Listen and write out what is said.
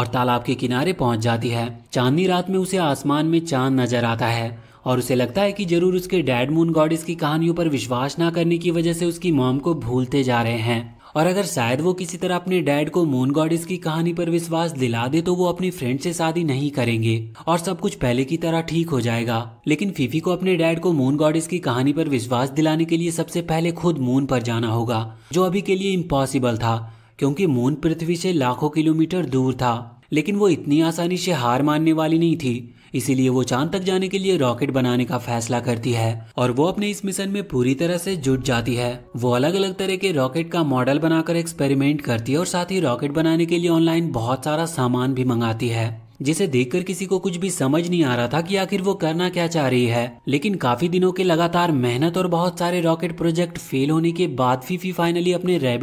और तालाब के किनारे पहुंच जाती है चांदनी रात में उसे आसमान में चांद नजर आता है और उसे लगता है कि जरूर उसके डैड मून गॉडेस की कहानियों पर विश्वास ना करने की वजह से उसकी मॉम को भूलते जा रहे हैं और अगर शायद वो किसी तरह अपने डैड को मून गॉडेस की कहानी पर विश्वास दिला दे तो वो अपनी फ्रेंड से शादी नहीं करेंगे और सब कुछ पहले की तरह ठीक हो जाएगा लेकिन फीफी को अपने डैड को मून गॉडेस की कहानी पर विश्वास दिलाने के लिए सबसे पहले खुद मून पर जाना होगा जो अभी के लिए इम्पॉसिबल था क्योंकि मून पृथ्वी से लाखों किलोमीटर दूर था लेकिन वो इतनी आसानी से हार मानने वाली नहीं थी इसीलिए वो चांद तक जाने के लिए रॉकेट बनाने का फैसला करती है और वो अपने इस मिशन में पूरी तरह से जुट जाती है वो अलग अलग तरह के रॉकेट का मॉडल बनाकर एक्सपेरिमेंट करती है और साथ ही रॉकेट बनाने के लिए ऑनलाइन बहुत सारा सामान भी मंगाती है जिसे देखकर किसी को कुछ भी समझ नहीं आ रहा था कि आखिर वो करना क्या चाह रही है लेकिन काफी दिनों के लगातार मेहनत और बहुत सारे रॉकेट प्रोजेक्ट फेल होने के बाद फीफी फाइनली अपने रैबिट